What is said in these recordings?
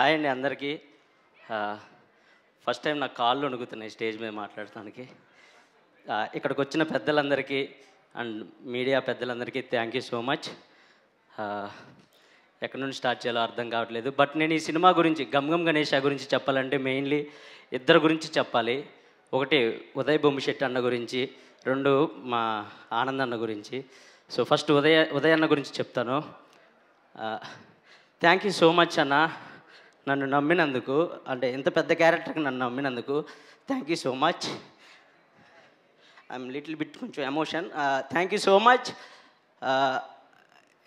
hi అండి అందరికీ first time నా కాళ్ళు వణుకుతున్నాయి స్టేజ్ మీద మాట్లాడటానికి ఇక్కడికి వచ్చిన పెద్దలందరికీ అండ్ మీడియా పెద్దలందరికీ థ్యాంక్ యూ సో మచ్ ఎక్కడి నుండి స్టార్ట్ చేయాలో అర్థం కావట్లేదు బట్ నేను ఈ సినిమా గురించి గమ్గమ్ గణేష గురించి చెప్పాలంటే మెయిన్లీ ఇద్దరు గురించి చెప్పాలి ఒకటి ఉదయ్ బొమ్మిశెట్టి అన్న గురించి రెండు మా ఆనంద్ అన్న గురించి సో ఫస్ట్ ఉదయ ఉదయ్ అన్న గురించి చెప్తాను థ్యాంక్ యూ సో మచ్ అన్న నన్ను నమ్మినందుకు అంటే ఇంత పెద్ద క్యారెక్టర్కి నన్ను నమ్మినందుకు thank you so much I'm little bit కొంచెం emotion thank you so much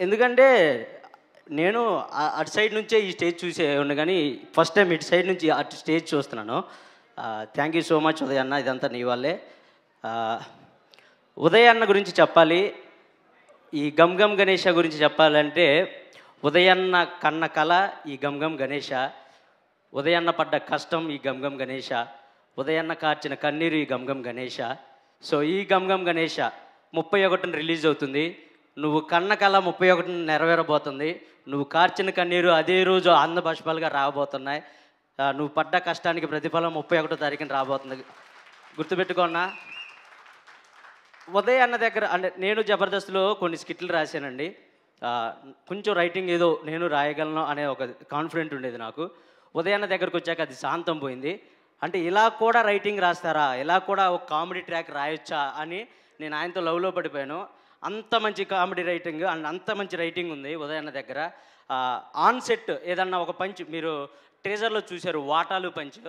ఎందుకంటే నేను అటు సైడ్ నుంచే ఈ స్టేజ్ చూసే ఉండే కానీ ఫస్ట్ టైం ఇటు సైడ్ నుంచి అటు స్టేజ్ చూస్తున్నాను థ్యాంక్ యూ సో మచ్ ఉదయన్న ఇదంతా నీ వాళ్ళే uh, ఉదయన్న అన్న గురించి చెప్పాలి ఈ గమ్ గమ్ గణేష గురించి చెప్పాలంటే ఉదయన్న కన్న కళ ఈ గంగం గణేష ఉదయన్న పడ్డ కష్టం ఈ గంగం గణేష ఉదయన్న కార్చిన కన్నీరు ఈ గంగం గణేష సో ఈ గంగం గణేష ముప్పై ఒకటిని రిలీజ్ అవుతుంది నువ్వు కన్న కళ ముప్పై ఒకటిని నెరవేరబోతుంది నువ్వు కార్చిన కన్నీరు అదే రోజు అందభాషపాలుగా రాబోతున్నాయి నువ్వు పడ్డ కష్టానికి ప్రతిఫలం ముప్పై ఒకటో తారీఖున రాబోతుంది గుర్తుపెట్టుకోనా ఉదయ్ అన్న దగ్గర అంటే నేను జబర్దస్త్లో కొన్ని స్కిట్లు రాశానండి కొంచెం రైటింగ్ ఏదో నేను రాయగలను అనే ఒక కాన్ఫిడెంట్ ఉండేది నాకు ఉదయాన్న దగ్గరకు వచ్చాక అది శాంతం పోయింది అంటే ఇలా కూడా రైటింగ్ రాస్తారా ఇలా కూడా ఒక కామెడీ ట్రాక్ రాయొచ్చా అని నేను ఆయనతో లవ్లో పడిపోయాను అంత మంచి కామెడీ రైటింగ్ అండ్ అంత మంచి రైటింగ్ ఉంది ఉదయాన్న దగ్గర ఆన్సెట్ ఏదన్నా ఒక పంచ్ మీరు ట్రేజర్లో చూశారు వాటాలు పంచ్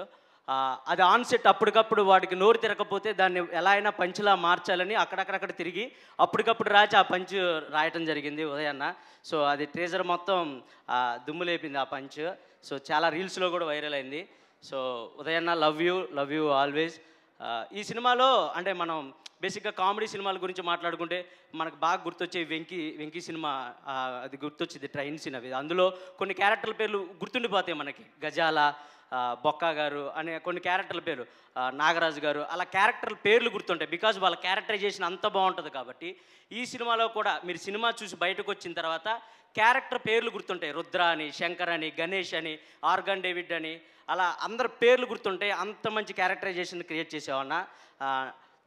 అది ఆన్సెట్ అప్పటికప్పుడు వాడికి నోరు తిరగకపోతే దాన్ని ఎలా అయినా పంచిలా మార్చాలని అక్కడక్కడక్కడ తిరిగి అప్పటికప్పుడు రాచి ఆ పంచ్ రాయటం జరిగింది ఉదయాన్న సో అది ట్రేజర్ మొత్తం దుమ్ము లేపింది ఆ పంచ్ సో చాలా రీల్స్లో కూడా వైరల్ అయింది సో ఉదయాన్న love you love you always ఈ సినిమాలో అంటే మనం బేసిక్గా కామెడీ సినిమాల గురించి మాట్లాడుకుంటే మనకు బాగా గుర్తొచ్చే వెంకీ వెంకీ సినిమా అది గుర్తొచ్చింది ట్రైన్ సినిమా అందులో కొన్ని క్యారెక్టర్ల పేర్లు గుర్తుండిపోతాయి మనకి గజాల బొక్కా గారు అనే కొన్ని క్యారెక్టర్ల పేరు నాగరాజు గారు అలా క్యారెక్టర్ల పేర్లు గుర్తుంటాయి బికాజ్ వాళ్ళ క్యారెక్టరైజేషన్ అంత బాగుంటుంది కాబట్టి ఈ సినిమాలో కూడా మీరు సినిమా చూసి బయటకు వచ్చిన తర్వాత క్యారెక్టర్ పేర్లు గుర్తుంటాయి రుద్ర అని శంకర్ అని గణేష్ అని ఆర్గన్ డేవిడ్ అని అలా అందరి పేర్లు గుర్తుంటాయి అంత మంచి క్యారెక్టరైజేషన్ క్రియేట్ చేసేవన్న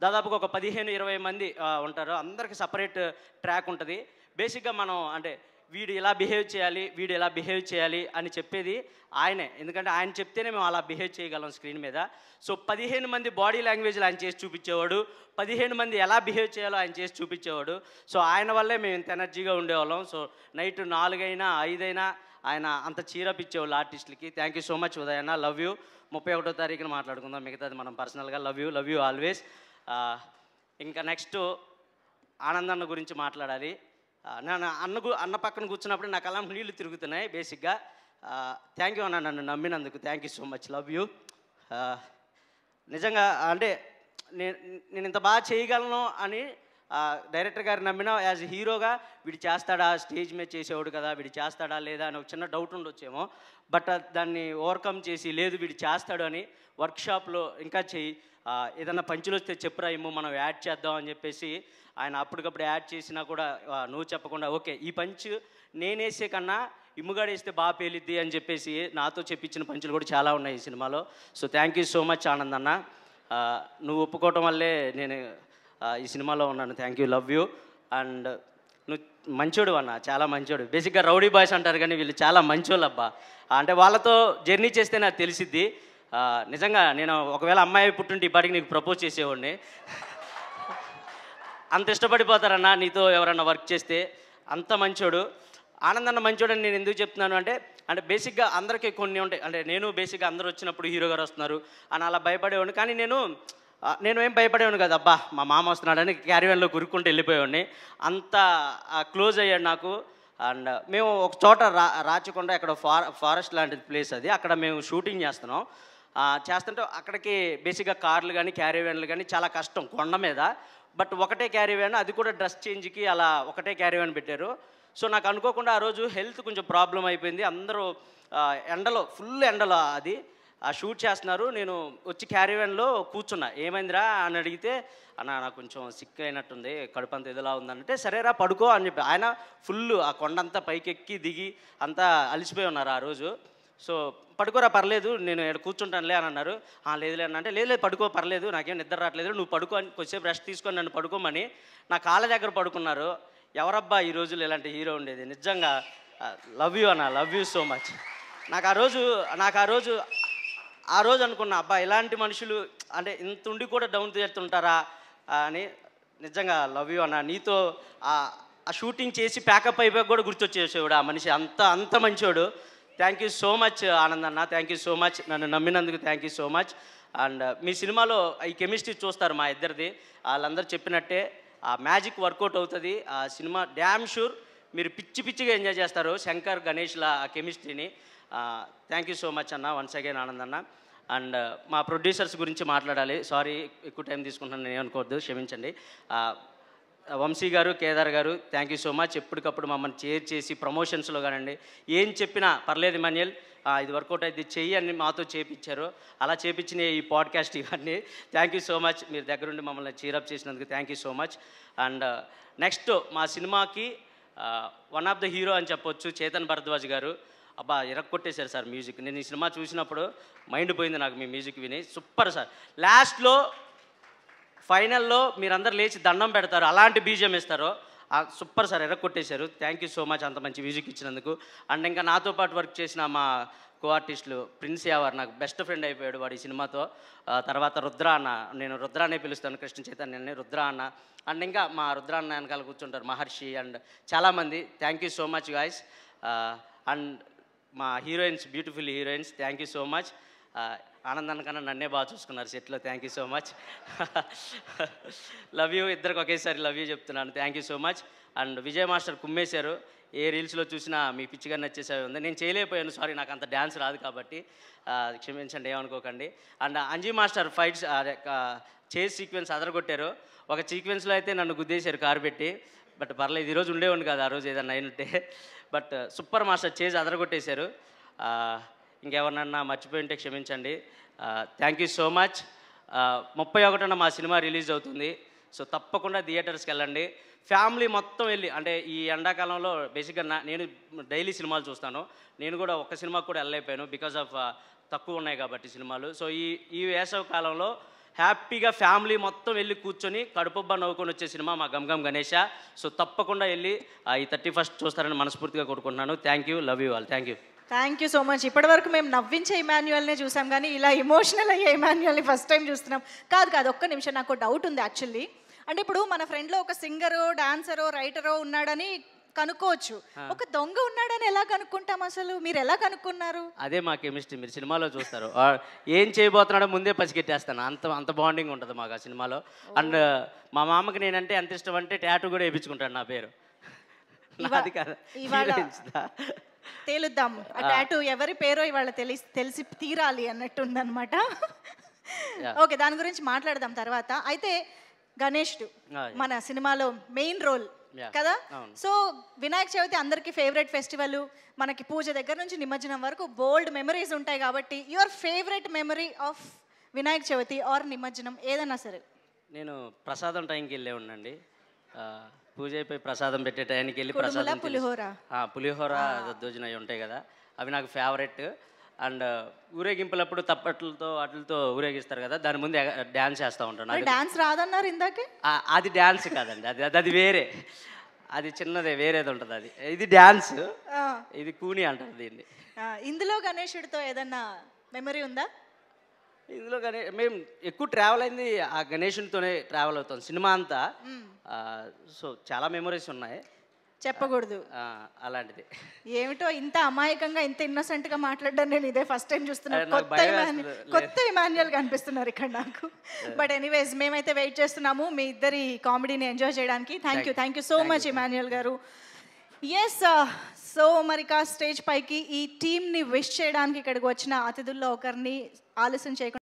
దాదాపుగా ఒక పదిహేను ఇరవై మంది ఉంటారు అందరికి సపరేట్ ట్రాక్ ఉంటుంది బేసిక్గా మనం అంటే వీడు ఇలా బిహేవ్ చేయాలి వీడు ఇలా బిహేవ్ చేయాలి అని చెప్పేది ఆయనే ఎందుకంటే ఆయన చెప్తేనే మేము అలా బిహేవ్ చేయగలం స్క్రీన్ మీద సో పదిహేను మంది బాడీ లాంగ్వేజ్లు ఆయన చేసి చూపించేవాడు పదిహేను మంది ఎలా బిహేవ్ చేయాలో ఆయన చేసి చూపించేవాడు సో ఆయన వల్లే మేము ఇంత ఎనర్జీగా ఉండేవాళ్ళం సో నైట్ నాలుగైనా ఐదైనా ఆయన అంత చీరప్ ఇచ్చేవాళ్ళు ఆర్టిస్టులకి థ్యాంక్ యూ సో మచ్ ఉదయన్న లవ్ యూ ముప్పై ఒకటో తారీఖున మాట్లాడుకుందాం మిగతాది మనం పర్సనల్గా love you love you always ఇంకా నెక్స్ట్ ఆనందన్న గురించి మాట్లాడాలి నేను అన్న అన్న పక్కన కూర్చున్నప్పుడు నా కళ్ళం నీళ్లు తిరుగుతున్నాయి బేసిక్గా థ్యాంక్ యూ అన్న నన్ను నమ్మినందుకు thank you so much love you నిజంగా అంటే నేను ఇంత బాగా చేయగలను అని డైరెక్టర్ గారు నమ్మిన యాజ్ హీరోగా వీడు చేస్తాడా స్టేజ్ మీద చేసేవాడు కదా వీడు చేస్తాడా లేదా అని ఒక చిన్న డౌట్ ఉండొచ్చేమో బట్ దాన్ని ఓవర్కమ్ చేసి లేదు వీడు చేస్తాడు అని వర్క్షాప్లో ఇంకా చేయి ఏదన్నా పంచులు వస్తే చెప్పురా ఏమో మనం యాడ్ చేద్దాం అని చెప్పేసి ఆయన అప్పటికప్పుడు యాడ్ చేసినా కూడా నువ్వు చెప్పకుండా ఓకే ఈ పంచ్ నేనేసే కన్నా ఇమ్ముగాడేస్తే బాగా పేలిద్ది అని చెప్పేసి నాతో చెప్పించిన పంచులు కూడా చాలా ఉన్నాయి ఈ సినిమాలో so thank you so much Anand అన్న నువ్వు ఒప్పుకోవటం వల్లే నేను ఈ సినిమాలో ఉన్నాను thank you love you and నువ్వు మంచోడు అన్న చాలా మంచోడు బేసిక్గా రౌడీ బాయ్స్ అంటారు కానీ వీళ్ళు చాలా మంచోళ్ళు అబ్బా అంటే వాళ్ళతో జర్నీ చేస్తే నాకు తెలిసిద్ది నిజంగా నేను ఒకవేళ అమ్మాయి పుట్టుంటే ఇప్పటికి నీకు ప్రపోజ్ చేసేవాడిని అంత ఇష్టపడిపోతారన్నా నీతో ఎవరన్నా వర్క్ చేస్తే అంత మంచోడు ఆనందన్న అని నేను ఎందుకు చెప్తున్నాను అంటే అంటే బేసిక్గా అందరికీ కొన్ని ఉంటాయి అంటే నేను బేసిక్గా అందరూ వచ్చినప్పుడు హీరో గారు వస్తున్నారు అని అలా భయపడేవాడిని కానీ నేను నేను ఏం భయపడేవాను కదా అబ్బా మా మామ వస్తున్నాడని క్యారియన్లో గురుక్కుంటూ వెళ్ళిపోయేవాడిని అంత క్లోజ్ అయ్యాడు నాకు అండ్ మేము ఒక చోట రా రాచకొండ అక్కడ ఫార ఫారెస్ట్ లాంటిది ప్లేస్ అది అక్కడ మేము షూటింగ్ చేస్తున్నాం చేస్తుంటే అక్కడికి బేసిక్గా కార్లు కానీ క్యారీవ్యాన్లు కానీ చాలా కష్టం కొండ మీద బట్ ఒకటే క్యారీవ్యాన్ అది కూడా డ్రెస్ చేంజ్కి అలా ఒకటే క్యారీవ్యాన్ పెట్టారు సో నాకు అనుకోకుండా ఆ రోజు హెల్త్ కొంచెం ప్రాబ్లం అయిపోయింది అందరూ ఎండలో ఫుల్ ఎండలో అది ఆ షూట్ చేస్తున్నారు నేను వచ్చి క్యారీవెన్లో కూర్చున్నా ఏమైందిరా అని అడిగితే అన్న నాకు కొంచెం సిక్ అయినట్టుంది కడుపు అంత ఇదిలా ఉందంటే సరేరా పడుకో అని చెప్పి ఆయన ఫుల్ ఆ కొండంతా పైకెక్కి దిగి అంతా అలిసిపోయి ఉన్నారు ఆ రోజు సో పడుకోరా పర్లేదు నేను ఇక్కడ కూర్చుంటానులే అని అన్నారు లేదులే అంటే లేదు లేదు పడుకో పర్లేదు నాకేం నిద్ర రావట్లేదు నువ్వు పడుకో అని కొద్దిసేపు రెస్ట్ తీసుకొని నన్ను పడుకోమని నా కాళ్ళ దగ్గర పడుకున్నారు ఎవరబ్బా ఈ రోజులు ఇలాంటి హీరో ఉండేది నిజంగా లవ్ యూ అన్న లవ్ యూ సో మచ్ నాకు ఆ రోజు నాకు ఆ రోజు ఆ రోజు అనుకున్న అబ్బా ఇలాంటి మనుషులు అంటే ఇంత ఉండి కూడా డౌన్ చేస్తుంటారా అని నిజంగా లవ్ యూ అన్న నీతో ఆ షూటింగ్ చేసి ప్యాకప్ అయిపోయి కూడా గుర్తొచ్చేసేవాడు ఆ మనిషి అంత అంత మంచివాడు thank you so much Anand అన్న థ్యాంక్ యూ సో మచ్ నన్ను నమ్మినందుకు thank you so much and మీ సినిమాలో ఈ కెమిస్ట్రీ చూస్తారు మా ఇద్దరిది వాళ్ళందరూ చెప్పినట్టే ఆ మ్యాజిక్ వర్కౌట్ అవుతుంది ఆ సినిమా డ్యామ్ షూర్ మీరు పిచ్చి పిచ్చిగా ఎంజాయ్ చేస్తారు శంకర్ గణేష్ల ఆ కెమిస్ట్రీని థ్యాంక్ యూ సో మచ్ అన్న వన్స్ అగైన్ ఆనంద్ అన్న అండ్ మా ప్రొడ్యూసర్స్ గురించి మాట్లాడాలి సారీ ఎక్కువ టైం తీసుకుంటున్నాను నేను అనుకోవద్దు క్షమించండి వంశీ గారు కేదార్ గారు థ్యాంక్ యూ సో మచ్ ఎప్పటికప్పుడు మమ్మల్ని చేర్ చేసి ప్రమోషన్స్లో కానివ్వండి ఏం చెప్పినా పర్లేదు మన్యల్ ఇది వర్కౌట్ అయితే చెయ్యి అని మాతో చేపించారు అలా చేపించిన ఈ పాడ్కాస్ట్ ఇవన్నీ థ్యాంక్ యూ సో మచ్ మీరు దగ్గరుండి మమ్మల్ని చీరప్ చేసినందుకు thank you so much and next మా సినిమాకి వన్ ఆఫ్ ద హీరో అని చెప్పొచ్చు చేతన్ భరద్వాజ్ గారు అబ్బా కొట్టేశారు సార్ మ్యూజిక్ నేను ఈ సినిమా చూసినప్పుడు మైండ్ పోయింది నాకు మీ మ్యూజిక్ విని సూపర్ సార్ లాస్ట్లో ఫైనల్లో మీరందరూ లేచి దండం పెడతారు అలాంటి బీజియం ఇస్తారు సూపర్ సార్ ఎరగొట్టేశారు థ్యాంక్ యూ సో మచ్ అంత మంచి మ్యూజిక్ ఇచ్చినందుకు అండ్ ఇంకా నాతో పాటు వర్క్ చేసిన మా కో ఆర్టిస్టులు ప్రిన్స్ యావర్ నాకు బెస్ట్ ఫ్రెండ్ అయిపోయాడు వాడు ఈ సినిమాతో తర్వాత రుద్ర అన్న నేను రుద్ర అనే పిలుస్తాను కృష్ణ చైతన్యని రుద్ర అన్న అండ్ ఇంకా మా రుద్ర అన్న వెనకాల కూర్చుంటారు మహర్షి అండ్ చాలామంది thank you so much guys and మా heroines beautiful heroines thank you so much ఆనందాన్ని కన్నా నన్నే బాగా చూసుకున్నారు సెట్లో thank you so much love you ఇద్దరికి ఒకేసారి లవ్ యూ చెప్తున్నాను thank you so much and Vijay master కుమ్మేశారు ఏ రీల్స్లో చూసినా మీ పిచ్చిగా నచ్చేసేవి ఉంది నేను చేయలేకపోయాను సారీ నాకు అంత డ్యాన్స్ రాదు కాబట్టి క్షమించండి ఏమనుకోకండి అండ్ అంజీ మాస్టర్ ఫైట్స్ చేసి సీక్వెన్స్ అదరగొట్టారు ఒక సీక్వెన్స్లో అయితే నన్ను గుద్దేశారు కారు పెట్టి బట్ పర్లేదు ఈరోజు ఉండేవాడిని కాదు ఆ రోజు ఏదన్నా అయినట్టే బట్ సూపర్ మాస్టర్ చేజ్ అదరగొట్టేశారు ఇంకెవరినన్నా ఉంటే క్షమించండి థ్యాంక్ యూ సో మచ్ ముప్పై ఒకటిన మా సినిమా రిలీజ్ అవుతుంది సో తప్పకుండా థియేటర్స్కి వెళ్ళండి ఫ్యామిలీ మొత్తం వెళ్ళి అంటే ఈ ఎండాకాలంలో బేసిక్గా నేను డైలీ సినిమాలు చూస్తాను నేను కూడా ఒక్క సినిమా కూడా వెళ్ళలేకపోయాను బికాస్ ఆఫ్ తక్కువ ఉన్నాయి కాబట్టి సినిమాలు సో ఈ ఈ వేసవ కాలంలో హ్యాపీగా ఫ్యామిలీ మొత్తం వెళ్ళి కూర్చొని కడుపుబ్బ నవ్వుకొని వచ్చే సినిమా మా గమ్గమ్ గణేష సో తప్పకుండా వెళ్ళి ఈ థర్టీ ఫస్ట్ చూస్తారని మనస్ఫూర్తిగా కోరుకుంటున్నాను thank you love you all thank you thank you so much ఇప్పటివరకు మేము నవ్వించే ఇమాన్యువల్నే చూసాం కానీ ఇలా ఎమోషనల్ అయ్యే ఇమాన్యువల్ని ఫస్ట్ టైం చూస్తున్నాం కాదు కాదు ఒక్క నిమిషం నాకు డౌట్ ఉంది యాక్చువల్లీ అంటే ఇప్పుడు మన ఫ్రెండ్లో ఒక సింగరో డాన్సరో రైటరో ఉన్నాడని కనుక్కోవచ్చు ఒక దొంగ ఉన్నాడని ఎలా కనుక్కుంటాం అసలు మీరు ఎలా కనుక్కున్నారు అదే మా కెమిస్ట్రీ మీరు సినిమాలో చూస్తారు ఏం చేయబోతున్నాడో ముందే పసిగెట్టేస్తాను అంత అంత బాండింగ్ ఉంటుంది మాకు ఆ సినిమాలో అండ్ మా మామకి నేనంటే ఎంత ఇష్టం అంటే ట్యాటూ కూడా వేయించుకుంటాను నా పేరు నాది తేలుద్దాం ఆ టాటూ ఎవరి పేరో ఇవాళ తెలిసి తెలిసి తీరాలి అన్నట్టుందనమాట ఓకే దాని గురించి మాట్లాడదాం తర్వాత అయితే గణేష్ మన సినిమాలో మెయిన్ రోల్ కదా సో వినాయక చవితి అందరికీ ఫేవరెట్ ఫెస్టివల్ మనకి పూజ దగ్గర నుంచి నిమజ్జనం వరకు బోల్డ్ మెమరీస్ ఉంటాయి కాబట్టి your favourite memory of Vinayaka Chavithi or నిమజ్జనం ఏదైనా సరే నేను ప్రసాదం టైంకి వెళ్ళే ఉండండి పూజ అయిపోయి ప్రసాదం పెట్టే టైంకి వెళ్ళి ప్రసాదం పులిహోర పులిహోర దద్దోజన ఉంటాయి కదా అవి నాకు ఫేవరెట్ అండ్ ఊరేగింపులప్పుడు తప్పట్లతో అట్లతో ఊరేగిస్తారు కదా దాని ముందు డ్యాన్స్ చేస్తూ ఉంటాను డ్యాన్స్ రాదన్నారు ఇందాకే అది డ్యాన్స్ కాదండి అది అది వేరే అది చిన్నదే వేరేది ఉంటుంది అది ఇది డ్యాన్స్ ఇది కూని అంటారు దీన్ని ఇందులో గణేషుడితో ఏదన్నా మెమరీ ఉందా ఇందులో గణేష్ మేము ఎక్కువ ట్రావెల్ అయింది ఆ గణేషునితోనే ట్రావెల్ అవుతాం సినిమా అంతా సో చాలా మెమరీస్ ఉన్నాయి చెప్పకూడదు అలాంటిది ఏమిటో ఇంత అమాయకంగా ఇంత ఇన్నోసెంట్ గా మాట్లాడడం నేను ఇదే ఫస్ట్ టైం చూస్తున్నాను కొత్త కొత్త గా కనిపిస్తున్నారు ఇక్కడ నాకు బట్ ఎనీవేస్ మేమైతే వెయిట్ చేస్తున్నాము మీ ఇద్దరి కామెడీని ఎంజాయ్ చేయడానికి thank you thank you so much Emmanuel గారు ఎస్ సో మరి కా స్టేజ్ పైకి ఈ ని విష్ చేయడానికి ఇక్కడికి వచ్చిన అతిథుల్లో ఒకరిని ఆలస్యం చేయకుండా